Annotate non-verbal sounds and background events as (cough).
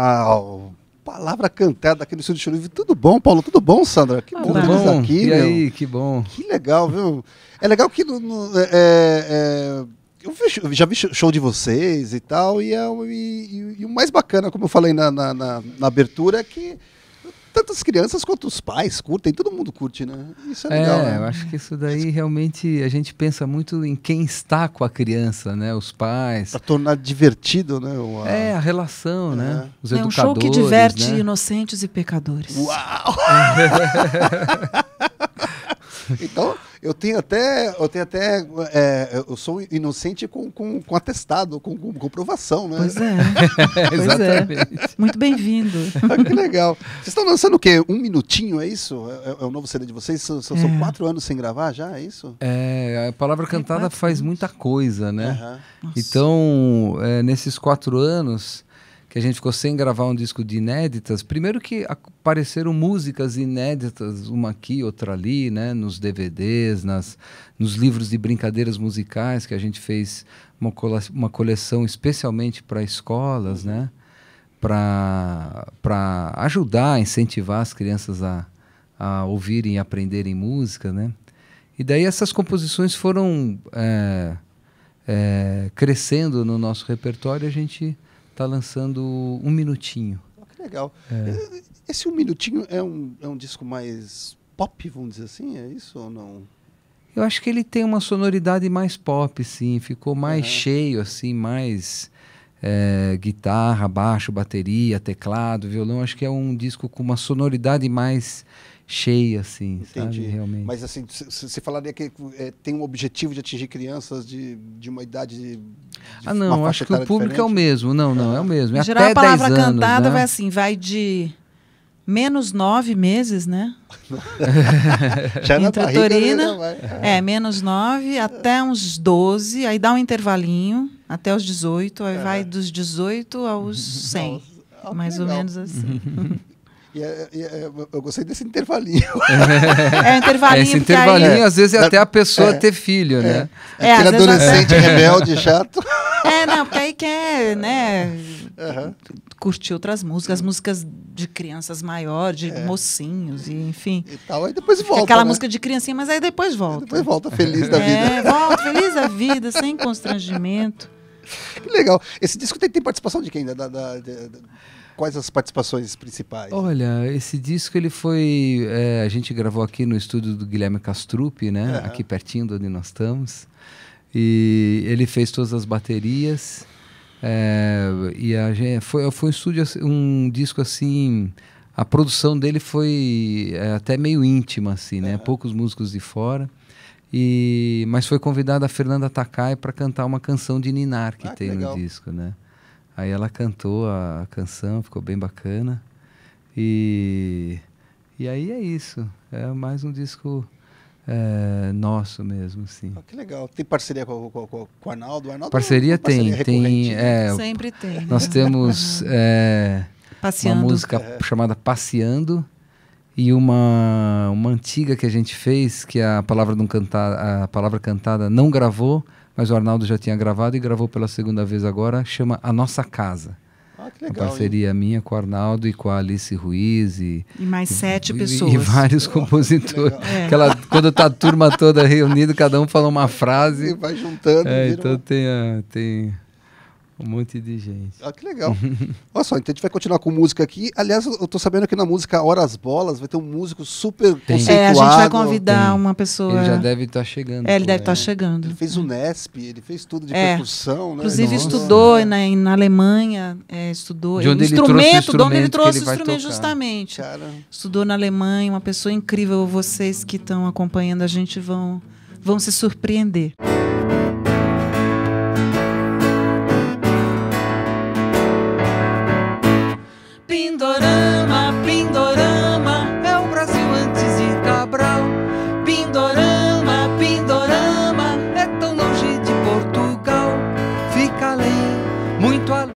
Uau! Palavra cantada aqui no Estúdio Churive. Tudo bom, Paulo? Tudo bom, Sandra? Que ah, bom tê-los tá aqui, e meu. que bom. Que legal, viu? É legal que... No, no, é, é, é eu vi, já vi show de vocês e tal, e, é, e, e, e o mais bacana, como eu falei na, na, na, na abertura, é que tanto as crianças quanto os pais curtem, todo mundo curte, né? Isso é, é legal. Né? Eu acho que isso daí realmente a gente pensa muito em quem está com a criança, né? Os pais. Para tornar divertido, né? O, a... É, a relação, né? é. né? Os é educadores, um show que diverte né? inocentes e pecadores. Uau! (laughs) então, eu tenho até. Eu tenho até. É, eu sou inocente com, com, com atestado, com, com comprovação, né? Pois é. (laughs) pois é. Muito bem-vindo. Ah, que legal. Vocês estão lançando o quê? Um minutinho, é isso? É, é, é o novo CD de vocês? São, são é. quatro anos sem gravar já, é isso? É, a palavra cantada é faz muita coisa, né? Uhum. Então, é, nesses quatro anos que a gente ficou sem gravar um disco de inéditas. Primeiro que apareceram músicas inéditas, uma aqui, outra ali, né? Nos DVDs, nas, nos livros de brincadeiras musicais que a gente fez uma, cole uma coleção especialmente para escolas, né? Para ajudar, incentivar as crianças a, a ouvirem e aprenderem música, né? E daí essas composições foram é, é, crescendo no nosso repertório, a gente está lançando um minutinho. Ah, que legal. É. Esse um minutinho é um, é um disco mais pop, vamos dizer assim, é isso ou não? Eu acho que ele tem uma sonoridade mais pop, sim. Ficou mais cheio, assim, mais é, guitarra, baixo, bateria, teclado, violão. Acho que é um disco com uma sonoridade mais cheia, assim, Entendi. sabe? Realmente. Mas assim, você falaria que é, tem um objetivo de atingir crianças de, de uma idade. De, de ah, não, acho que o público diferente. é o mesmo. Não, não, é o mesmo. É Geral, até a palavra anos, cantada né? vai assim, vai de menos nove meses, né? (laughs) Já Intratorina. Barriga, né? É, é, menos nove até uns 12, aí dá um intervalinho até os 18, aí é. vai dos 18 aos 100. (laughs) Ah, mais ou menos assim. (laughs) E é, e é, é, é, eu gostei desse intervalinho. É, (laughs) é intervalinho. Esse intervalinho, aí... às vezes, é, é até a pessoa ter filho, né? É, Aquele adolescente rebelde, chato. É, não, porque aí quer, né? Uhum. Curtir outras músicas, músicas de crianças maiores, de mocinhos, e, enfim. E tal, aí depois volta. Aquela né? música de criancinha, mas aí depois volta. depois volta, feliz da vida. É, volta, feliz da vida, sem constrangimento. Que legal. Esse disco tem, tem participação de quem? Da, da, da, quais as participações principais? Olha, esse disco ele foi. É, a gente gravou aqui no estúdio do Guilherme Castrucci, né? Aqui pertinho de onde nós estamos. E ele fez todas as baterias. É, e a gente, foi, foi um estúdio, assim, um disco assim. A produção dele foi é, até meio íntima, assim, né? Poucos músicos de fora. E, mas foi convidada a Fernanda Takai para cantar uma canção de Ninar que ah, tem que no disco, né? Aí ela cantou a canção, ficou bem bacana. E, e aí é isso. É mais um disco é, nosso mesmo, sim. Ah, que legal. Tem parceria com, com, com, com o Arnaldo? Arnaldo? É parceria é tem, parceria tem. Né? É, Sempre tem. Nós temos (laughs) é, uma música é. chamada Passeando, e uma, uma antiga que a gente fez, que é a palavra, de um cantar, a palavra cantada não gravou, mas o Arnaldo já tinha gravado e gravou pela segunda vez agora, chama A Nossa Casa. Ah, que legal, uma parceria hein? minha com o Arnaldo e com a Alice Ruiz e, e mais sete e, pessoas e, vários oh, (laughs) compositores. É. Que Aquela, quando tá a turma toda reunida, cada um fala uma frase. E vai juntando. É, então uma... tem, a, tem um monte de gente. Ah, que legal. (laughs) Olha só, então a gente vai continuar com música aqui. Aliás, eu tô sabendo que na música Horas Bolas vai ter um músico super Tem. conceituado. É, a gente vai convidar Tem. uma pessoa. Ele já deve estar tá chegando. É, ele deve estar tá chegando. Ele fez o Nesp, ele fez tudo de é. percussão, né? Inclusive Nossa. estudou na, na Alemanha, é, estudou. De onde instrumento, ele trouxe ele trouxe o instrumento, justamente. Cara. Estudou na Alemanha, uma pessoa incrível. Vocês que estão acompanhando a gente vão, vão se surpreender.